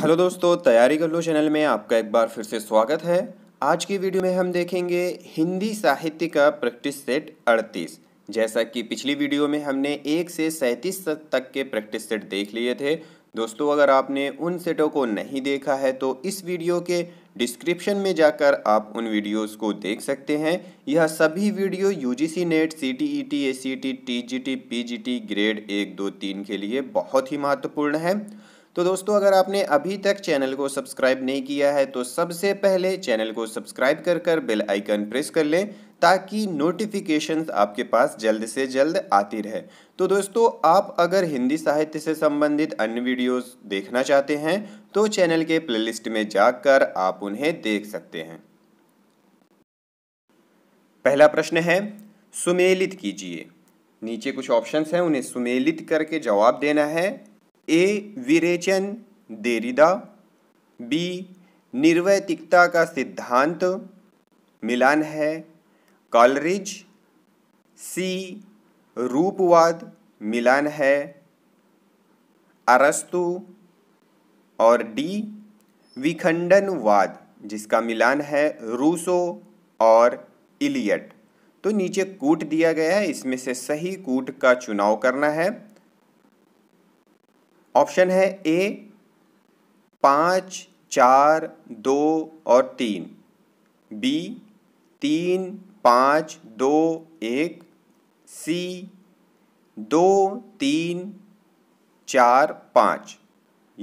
hello दोस्तों तैयारी कर लो चैनल में आपका एक बार फिर से स्वागत है आज की वीडियो में हम देखेंगे हिंदी साहित्य का प्रैक्टिस सेट 38 जैसा कि पिछली वीडियो में हमने एक से सैंतीस तक के प्रैक्टिस सेट देख लिए थे दोस्तों अगर आपने उन सेटों को नहीं देखा है तो इस वीडियो के डिस्क्रिप्शन में जाकर आप उन वीडियोस को देख सकते हैं यह सभी video UGC NET C C T T T T E A G T P G T grade एक दो तीन के लिए बहुत ही महत्वपूर्ण है तो दोस्तों अगर आपने अभी तक चैनल को सब्सक्राइब नहीं किया है तो सबसे पहले चैनल को सब्सक्राइब कर कर बेल आइकन प्रेस कर लें ताकि नोटिफिकेशन आपके पास जल्द से जल्द आती रहे तो दोस्तों आप अगर हिंदी साहित्य से संबंधित अन्य वीडियोस देखना चाहते हैं तो चैनल के प्लेलिस्ट में जाकर आप उन्हें देख सकते हैं पहला प्रश्न है सुमेलित कीजिए नीचे कुछ ऑप्शंस हैं उन्हें सुमेलित करके जवाब देना है ए विरेचन देरिदा बी निर्वैतिकता का सिद्धांत मिलान है कॉलरिज सी रूपवाद मिलान है अरस्तु और डी विखंडनवाद जिसका मिलान है रूसो और इलियट तो नीचे कूट दिया गया है इसमें से सही कूट का चुनाव करना है ऑप्शन है ए पाँच चार दो और तीन बी तीन पाँच दो एक सी दो तीन चार पाँच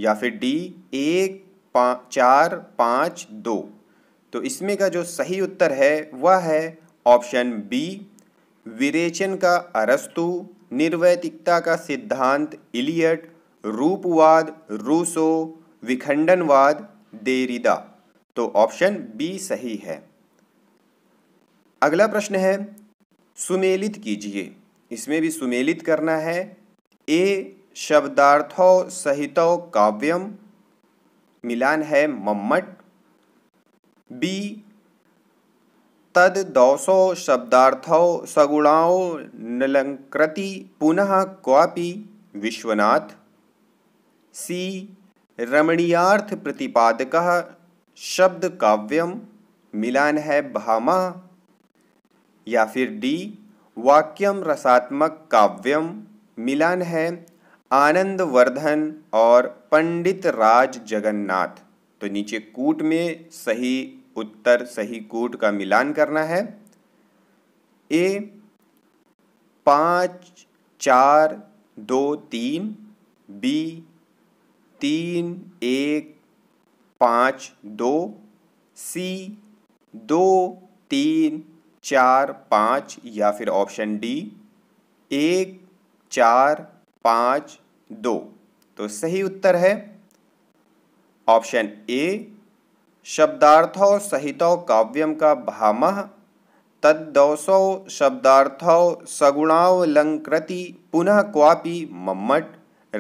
या फिर डी एक पा चार पाँच दो तो इसमें का जो सही उत्तर है वह है ऑप्शन बी विरेचन का अरस्तु निर्वैतिकता का सिद्धांत इलियट रूपवाद रूसो विखंडनवाद देरिदा तो ऑप्शन बी सही है अगला प्रश्न है सुमेलित कीजिए इसमें भी सुमेलित करना है ए शब्दार्थ सहित काव्यम मिलान है मम्मट बी तद दौसो शब्दार्थो सगुणाओ नलंकृति पुनः क्वापि विश्वनाथ सी रमणीयार्थ प्रतिपादक शब्द काव्यम मिलान है भामा या फिर डी वाक्यम रसात्मक काव्यम मिलान है आनंदवर्धन और पंडित राज जगन्नाथ तो नीचे कूट में सही उत्तर सही कूट का मिलान करना है ए पाँच चार दो तीन बी तीन एक पाँच दो सी दो तीन चार पाँच या फिर ऑप्शन डी एक चार पाँच दो तो सही उत्तर है ऑप्शन ए शब्दार्थ सहित काव्यम का भाम तद्दौसौ शब्दार्थ सगुणावलंकृति पुनः क्वापि मम्मट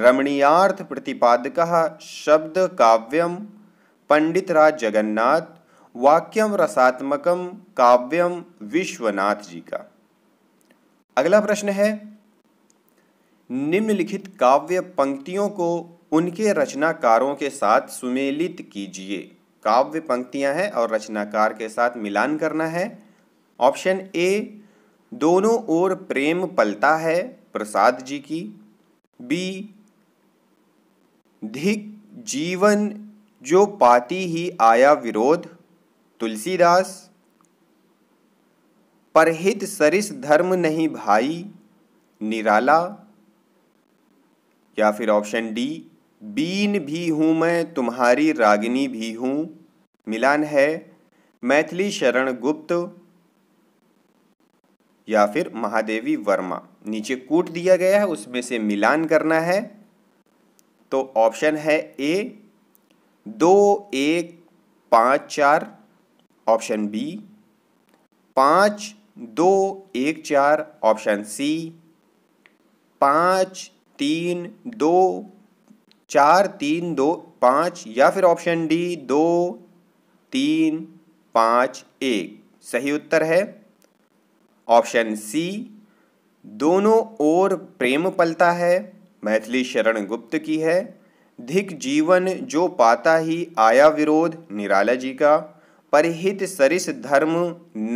रमणीयार्थ प्रतिपादक शब्द काव्यम पंडित राज जगन्नाथ वाक्यम रसात्मकम काव्यम विश्वनाथ जी का अगला प्रश्न है निम्नलिखित काव्य पंक्तियों को उनके रचनाकारों के साथ सुमेलित कीजिए काव्य पंक्तियां हैं और रचनाकार के साथ मिलान करना है ऑप्शन ए दोनों ओर प्रेम पलता है प्रसाद जी की बी धिक जीवन जो पाती ही आया विरोध तुलसीदास परहित सरिस धर्म नहीं भाई निराला या फिर ऑप्शन डी बीन भी हूं मैं तुम्हारी रागिनी भी हूं मिलान है मैथिली शरण गुप्त या फिर महादेवी वर्मा नीचे कूट दिया गया है उसमें से मिलान करना है तो ऑप्शन है ए दो एक पाँच चार ऑप्शन बी पाँच दो एक चार ऑप्शन सी पाँच तीन दो चार तीन दो पाँच या फिर ऑप्शन डी दो तीन पाँच एक सही उत्तर है ऑप्शन सी दोनों ओर प्रेम पलता है मैथिली शरण गुप्त की है धिक जीवन जो पाता ही आया विरोध निराला जी का परहित सरिस धर्म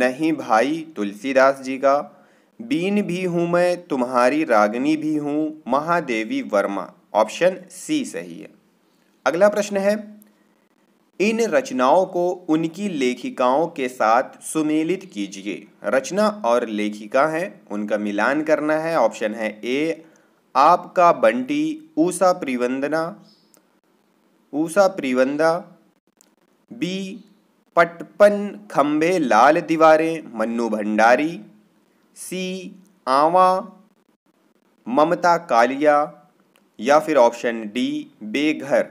नहीं भाई तुलसीदास जी का बीन भी हूँ मैं तुम्हारी रागनी भी हूँ महादेवी वर्मा ऑप्शन सी सही है अगला प्रश्न है इन रचनाओं को उनकी लेखिकाओं के साथ सुमेलित कीजिए रचना और लेखिका हैं उनका मिलान करना है ऑप्शन है ए आपका बंटी ऊषा प्रिवंदना ऊषा प्रिवंदा बी पटपन खम्बे लाल दीवारें मन्नू भंडारी सी आवा ममता कालिया या फिर ऑप्शन डी बेघर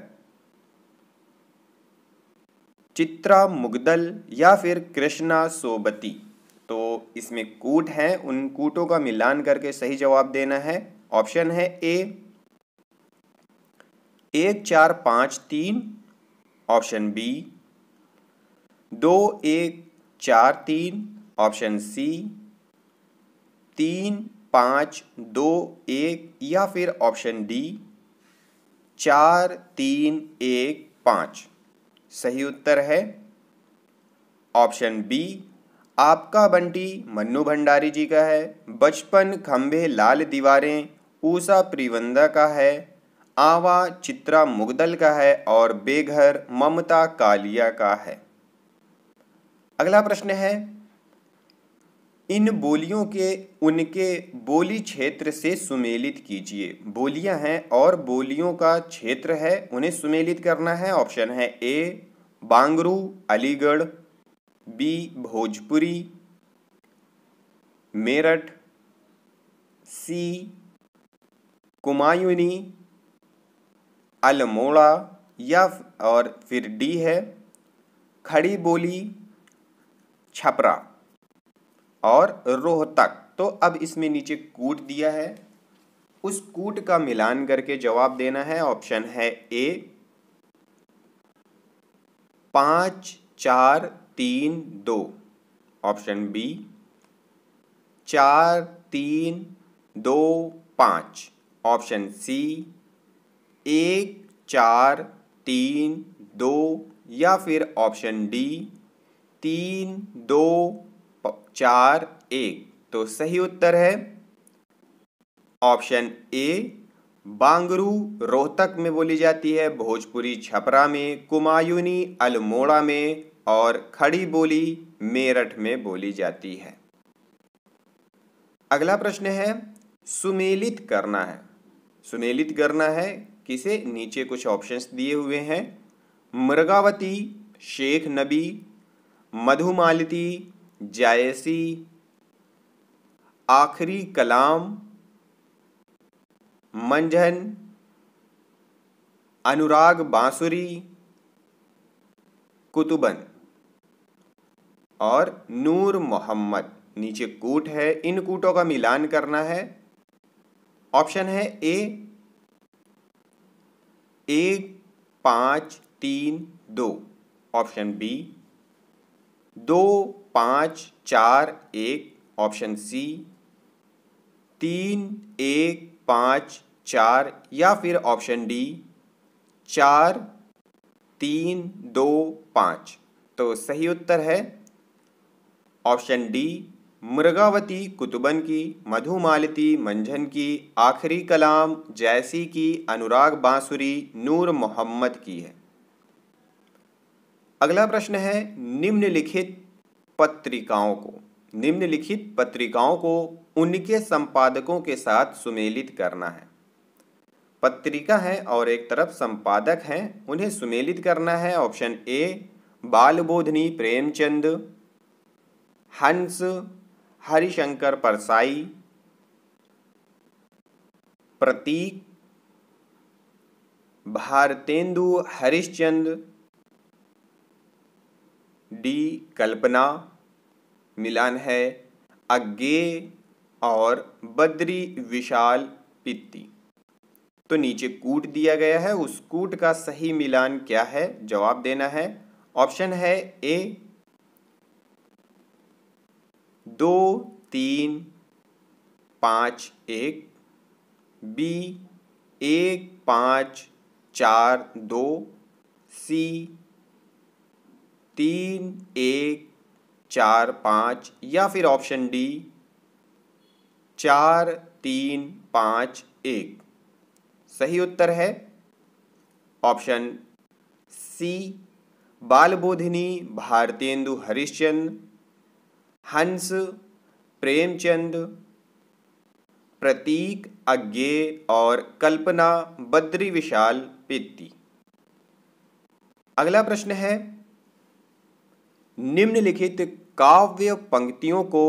चित्रा मुगदल या फिर कृष्णा सोबती तो इसमें कूट हैं उन कूटों का मिलान करके सही जवाब देना है ऑप्शन है ए एक चार पाँच तीन ऑप्शन बी दो एक चार तीन ऑप्शन सी तीन पाँच दो एक या फिर ऑप्शन डी चार तीन एक पाँच सही उत्तर है ऑप्शन बी आपका बंटी मन्नू भंडारी जी का है बचपन खंभे लाल दीवारें ऊषा प्रिवंदा का है आवा चित्रा मुगदल का है और बेघर ममता कालिया का है अगला प्रश्न है इन बोलियों के उनके बोली क्षेत्र से सुमेलित कीजिए बोलियां हैं और बोलियों का क्षेत्र है उन्हें सुमेलित करना है ऑप्शन है A Bangru Aligarh B Bhojpuri Meerut C Kumauni Almora या और फिर डी है खड़ी बोली छपरा और रोहतक तो अब इसमें नीचे कूट दिया है उस कूट का मिलान करके जवाब देना है ऑप्शन है ए पाँच चार तीन दो ऑप्शन बी चार तीन दो पाँच ऑप्शन सी एक चार तीन दो या फिर ऑप्शन डी तीन दो चार एक तो सही उत्तर है ऑप्शन ए बांगरू रोहतक में बोली जाती है भोजपुरी छपरा में कुमायूनी अल्मोड़ा में और खड़ी बोली मेरठ में बोली जाती है अगला प्रश्न है सुमेलित करना है सुमेलित करना है किसे नीचे कुछ ऑप्शंस दिए हुए हैं मृगावती शेख नबी मधुमालती जायसी आखिरी कलाम मंझन अनुराग बांसुरी कुतुबन और नूर मोहम्मद नीचे कूट है इन कूटों का मिलान करना है ऑप्शन है ए एक पाँच तीन दो ऑप्शन बी दो पाँच चार एक ऑप्शन सी तीन एक पाँच चार या फिर ऑप्शन डी चार तीन दो पाँच तो सही उत्तर है ऑप्शन डी मृगावती कुतुबन की मधुमालती मंझन की आखिरी कलाम जैसी की अनुराग बांसुरी नूर मोहम्मद की है अगला प्रश्न है निम्नलिखित पत्रिकाओं को निम्नलिखित पत्रिकाओं को उनके संपादकों के साथ सुमेलित करना है पत्रिका है और एक तरफ संपादक हैं उन्हें सुमेलित करना है option A Balbodhini Premchand Hans Harishankar Parsai Prateek Bharatendu Harishchandra D Kalpana मिलान है अग्गे और बद्री विशाल पित्ती तो नीचे कूट दिया गया है उस कूट का सही मिलान क्या है जवाब देना है ऑप्शन है ए दो तीन पाँच एक बी एक पाँच चार दो सी तीन एक चार पाँच या फिर ऑप्शन डी चार तीन पाँच एक सही उत्तर है ऑप्शन सी बालबोधिनी भारतेंदु हरिश्चंद्र हंस प्रेमचंद प्रतीक अज्ञे और कल्पना बद्री विशाल पेत्ती अगला प्रश्न है निम्नलिखित काव्य पंक्तियों को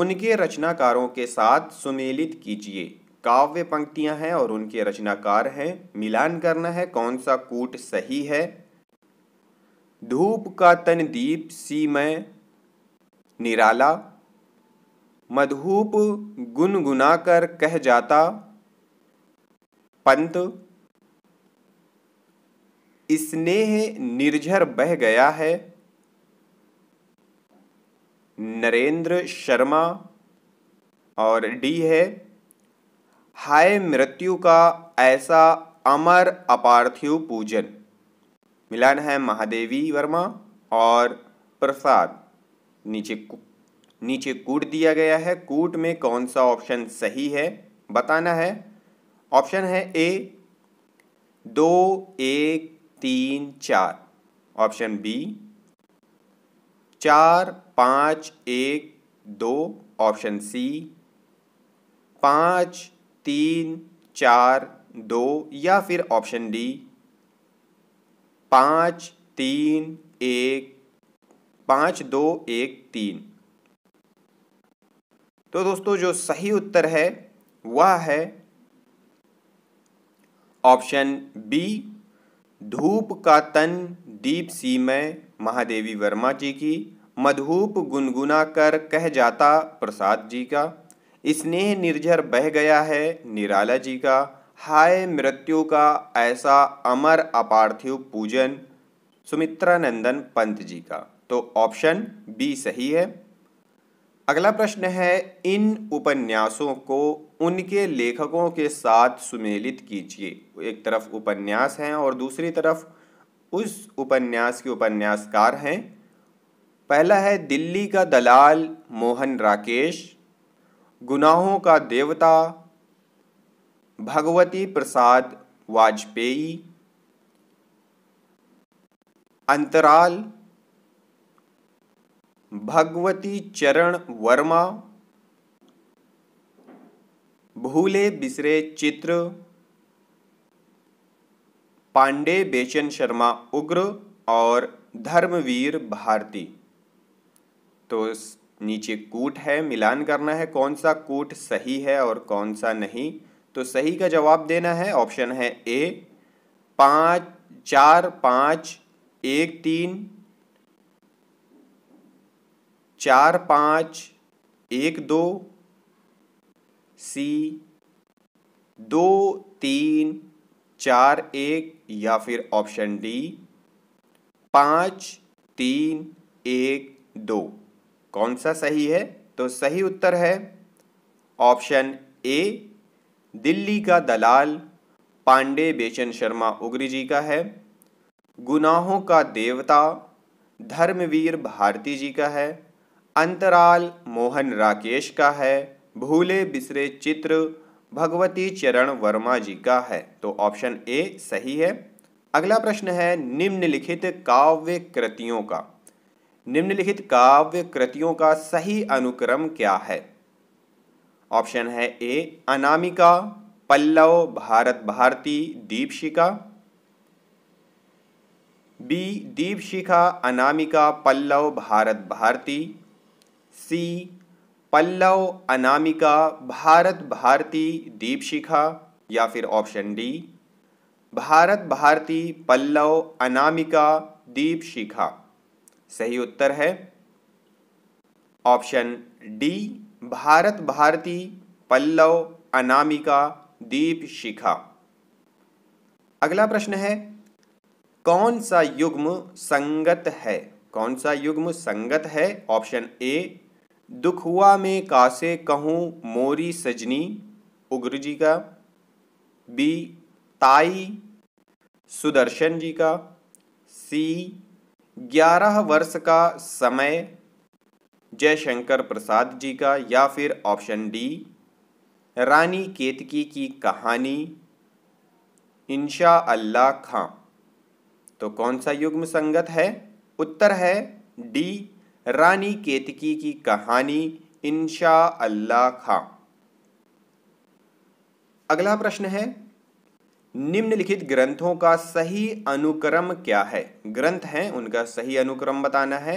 उनके रचनाकारों के साथ सुमेलित कीजिए काव्य पंक्तियां हैं और उनके रचनाकार हैं मिलान करना है कौन सा कूट सही है धूप का तन दीप सी मैं निराला मधुप गुनगुना कर कह जाता पंत स्नेह निर्झर बह गया है नरेंद्र शर्मा और डी है हाय मृत्यु का ऐसा अमर अपार्थिव पूजन मिलन है महादेवी वर्मा और प्रसाद नीचे नीचे कूट दिया गया है कूट में कौन सा ऑप्शन सही है बताना है ऑप्शन है ए दो एक तीन चार ऑप्शन बी चार पाँच एक दो ऑप्शन सी पाँच तीन चार दो या फिर ऑप्शन डी पाँच तीन एक पाँच दो एक तीन तो दोस्तों जो सही उत्तर है वह है ऑप्शन बी धूप का तन दीप सी में महादेवी वर्मा जी की मधूप गुनगुना कर कह जाता प्रसाद जी का स्नेह निर्जर बह गया है निराला जी का हाय मृत्यु का ऐसा अमर अपार्थिव पूजन सुमित्रा नंदन पंत जी का तो ऑप्शन बी सही है अगला प्रश्न है इन उपन्यासों को उनके लेखकों के साथ सुमेलित कीजिए एक तरफ उपन्यास हैं और दूसरी तरफ उस उपन्यास के उपन्यासकार हैं पहला है दिल्ली का दलाल मोहन राकेश गुनाहों का देवता भगवती प्रसाद वाजपेयी अंतराल भगवती चरण वर्मा भूले बिसरे चित्र पांडे बेचन शर्मा उग्र और धर्मवीर भारती तो नीचे कूट है मिलान करना है कौन सा कूट सही है और कौन सा नहीं तो सही का जवाब देना है ऑप्शन है ए पाँच चार पाँच एक तीन चार पाँच एक दो सी दो तीन चार एक या फिर ऑप्शन डी पाँच तीन एक दो कौन सा सही है तो सही उत्तर है ऑप्शन ए दिल्ली का दलाल पांडे बेचन शर्मा उग्री जी का है गुनाहों का देवता धर्मवीर भारती जी का है अंतराल मोहन राकेश का है भूले बिसरे चित्र भगवती चरण वर्मा जी का है तो ऑप्शन ए सही है अगला प्रश्न है निम्नलिखित काव्य कृतियों का निम्नलिखित काव्य कृतियों का सही अनुक्रम क्या है ऑप्शन है A Anamika Pallav Bharat Bharati Deepshikha B Deepshikha Anamika Pallav Bharat Bharati C Pallav Anamika Bharat Bharati Deepshikha या फिर ऑप्शन डी भारत भारती पल्लव अनामिका दीपशिखा सही उत्तर है ऑप्शन डी भारत भारती पल्लव अनामिका दीपशिखा अगला प्रश्न है कौन सा युग्म संगत है कौन सा युग्म संगत है ऑप्शन ए दुख हुआ मैं कासे कहूँ मोरी सजनी उग्र जी का बी ताई सुदर्शन जी का सी ग्यारह वर्ष का समय जयशंकर प्रसाद जी का या फिर ऑप्शन डी रानी केतकी की कहानी इंशा अल्लाह खां तो कौन सा युग्म संगत है उत्तर है डी रानी केतकी की कहानी इंशा अल्लाह खां अगला प्रश्न है निम्नलिखित ग्रंथों का सही अनुक्रम क्या है ग्रंथ हैं उनका सही अनुक्रम बताना है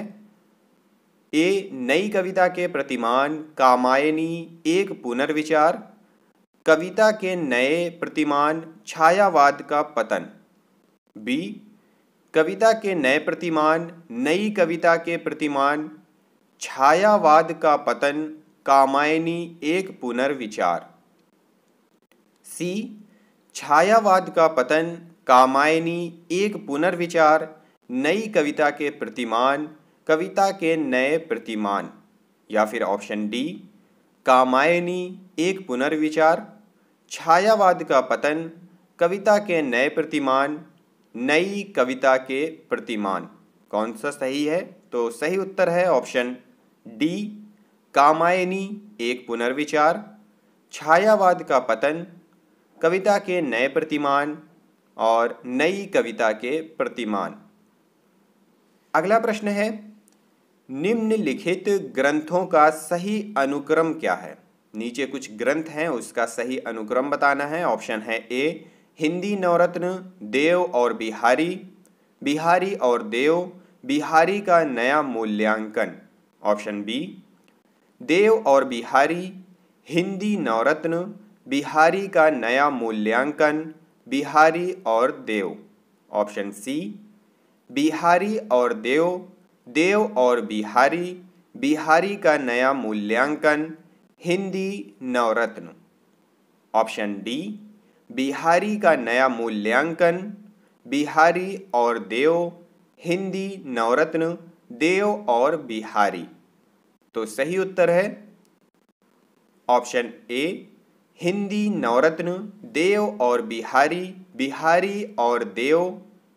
ए नई कविता के प्रतिमान कामायनी एक पुनर्विचार कविता के नए प्रतिमान छायावाद का पतन बी कविता के नए प्रतिमान नई कविता के प्रतिमान छायावाद का पतन कामायनी एक पुनर्विचार सी छायावाद का पतन कामायनी एक पुनर्विचार नई कविता के प्रतिमान कविता के नए प्रतिमान या फिर ऑप्शन डी कामायनी एक पुनर्विचार छायावाद का पतन कविता के नए प्रतिमान नई कविता के प्रतिमान कौन सा सही है तो सही उत्तर है ऑप्शन डी कामायनी एक पुनर्विचार छायावाद का पतन कविता के नए प्रतिमान और नई कविता के प्रतिमान अगला प्रश्न है निम्नलिखित ग्रंथों का सही अनुक्रम क्या है नीचे कुछ ग्रंथ हैं उसका सही अनुक्रम बताना है ऑप्शन है ए हिंदी नवरत्न देव और बिहारी बिहारी और देव बिहारी का नया मूल्यांकन ऑप्शन बी देव और बिहारी हिंदी नवरत्न बिहारी का नया मूल्यांकन बिहारी और देव ऑप्शन सी बिहारी और देव देव और बिहारी बिहारी का नया मूल्यांकन हिंदी नवरत्न ऑप्शन डी बिहारी का नया मूल्यांकन बिहारी और देव हिंदी नवरत्न देव और बिहारी तो सही उत्तर है ऑप्शन ए हिंदी नवरत्न देव और बिहारी बिहारी और देव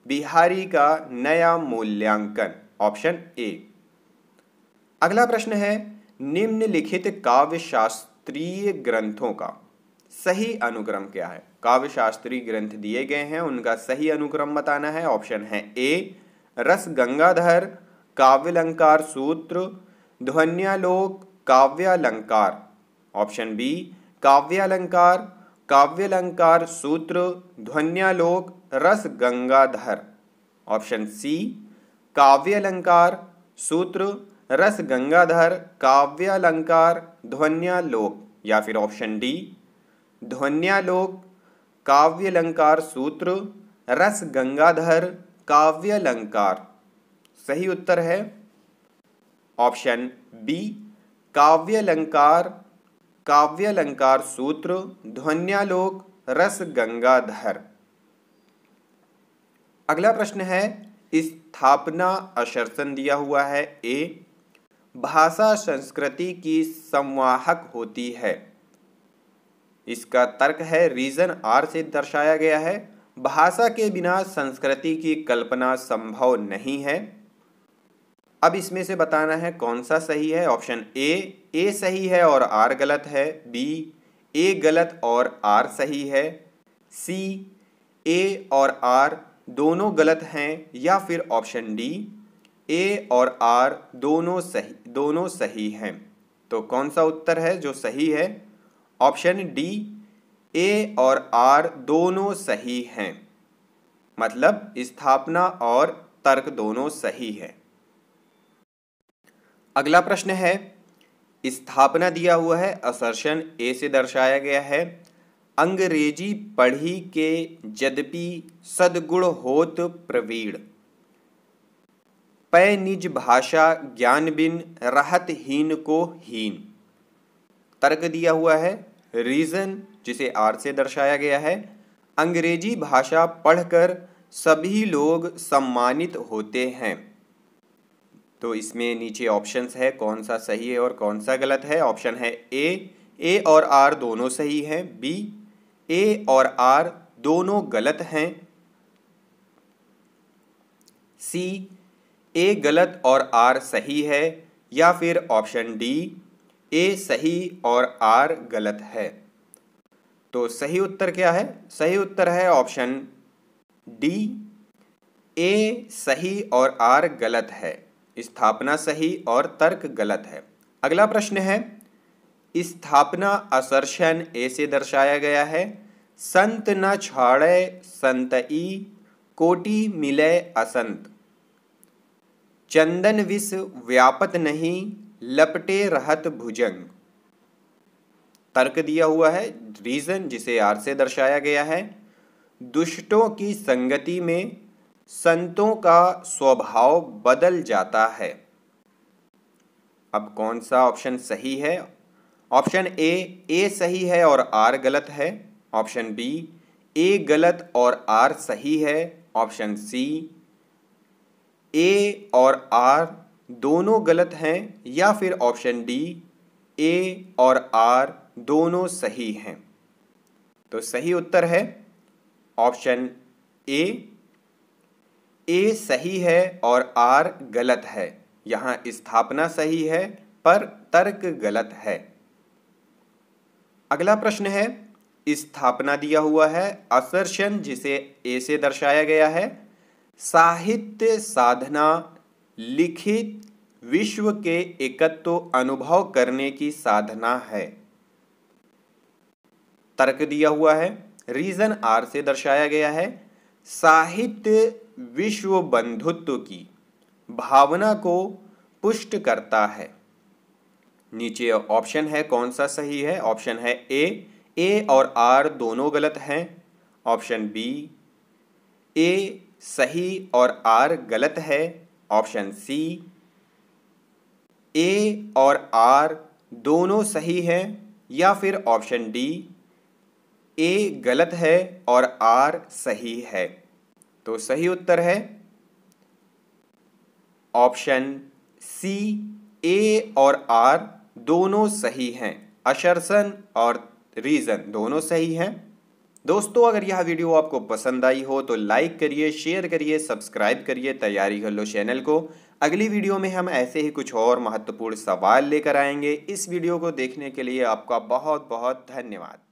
बिहारी का नया मूल्यांकन ऑप्शन ए अगला प्रश्न है निम्नलिखित काव्य शास्त्रीय ग्रंथों का सही अनुक्रम क्या है काव्य शास्त्री ग्रंथ दिए गए हैं उनका सही अनुक्रम बताना है ऑप्शन है ए रस गंगाधर काव्यलंकार सूत्र ध्वन्यालोक काव्यालंकार ऑप्शन बी काव्यालंकार काव्यलंकार सूत्र ध्वन्यालोक रस गंगाधर ऑप्शन सी काव्यालंकार सूत्र रस गंगाधर काव्यालंकार ध्वन्यालोक या फिर ऑप्शन डी ध्वन्यालोक काव्यलंकार सूत्र रस गंगाधर काव्यलंकार सही उत्तर है ऑप्शन बी काव्यलंकार काव्यलंकार सूत्र ध्वन्यालोक रस गंगाधर अगला प्रश्न है स्थापना अशर्सन दिया हुआ है ए भाषा संस्कृति की संवाहक होती है इसका तर्क है रीजन आर से दर्शाया गया है भाषा के बिना संस्कृति की कल्पना संभव नहीं है अब इसमें से बताना है कौन सा सही है ऑप्शन ए ए सही है और आर गलत है बी ए गलत और आर सही है सी ए और आर दोनों गलत हैं या फिर ऑप्शन डी ए और आर दोनों सही दोनों सही हैं तो कौन सा उत्तर है जो सही है ऑप्शन डी ए और आर दोनों सही हैं मतलब स्थापना और तर्क दोनों सही है अगला प्रश्न है स्थापना दिया हुआ है असर्शन ए से दर्शाया गया है अंग्रेजी पढ़ी के यद्यपि सदगुण होत प्रवीण पै निज भाषा ज्ञान बिन रहत हीन को हीन तर्क दिया हुआ है रीज़न जिसे आर से दर्शाया गया है अंग्रेजी भाषा पढ़कर सभी लोग सम्मानित होते हैं तो इसमें नीचे ऑप्शंस है कौन सा सही है और कौन सा गलत है ऑप्शन है ए ए और आर दोनों सही हैं बी ए और आर दोनों गलत हैं सी ए गलत और आर सही है या फिर ऑप्शन डी ए सही और आर गलत है तो सही उत्तर क्या है सही उत्तर है ऑप्शन डी ए सही और आर गलत है स्थापना सही और तर्क गलत है अगला प्रश्न है स्थापना असर्शन ए से दर्शाया गया है संत न छाड़े संतई कोटि मिले असंत चंदन विष व्यापत नहीं लपटे रहत भुजंग तर्क दिया हुआ है रीज़न जिसे आर से दर्शाया गया है दुष्टों की संगति में संतों का स्वभाव बदल जाता है अब कौन सा ऑप्शन सही है ऑप्शन ए ए सही है और आर गलत है ऑप्शन बी ए गलत और आर सही है ऑप्शन सी ए और आर दोनों गलत हैं या फिर ऑप्शन डी ए और आर दोनों सही हैं तो सही उत्तर है ऑप्शन ए ए सही है और आर गलत है यहाँ स्थापना सही है पर तर्क गलत है अगला प्रश्न है स्थापना दिया हुआ है असर्शन जिसे ए से दर्शाया गया है साहित्य साधना लिखित विश्व के एकत्व अनुभव करने की साधना है तर्क दिया हुआ है रीजन आर से दर्शाया गया है साहित्य विश्व बंधुत्व की भावना को पुष्ट करता है नीचे ऑप्शन है कौन सा सही है ऑप्शन है ए ए और आर दोनों गलत हैं ऑप्शन बी ए सही और आर गलत है ऑप्शन सी ए और आर दोनों सही है या फिर ऑप्शन डी ए गलत है और आर सही है तो सही उत्तर है ऑप्शन सी ए और आर दोनों सही हैं अशरसन और रीज़न दोनों सही हैं दोस्तों अगर यह वीडियो आपको पसंद आई हो तो लाइक करिए शेयर करिए सब्सक्राइब करिए तैयारी कर लो चैनल को अगली वीडियो में हम ऐसे ही कुछ और महत्वपूर्ण सवाल लेकर आएंगे इस वीडियो को देखने के लिए आपका बहुत बहुत धन्यवाद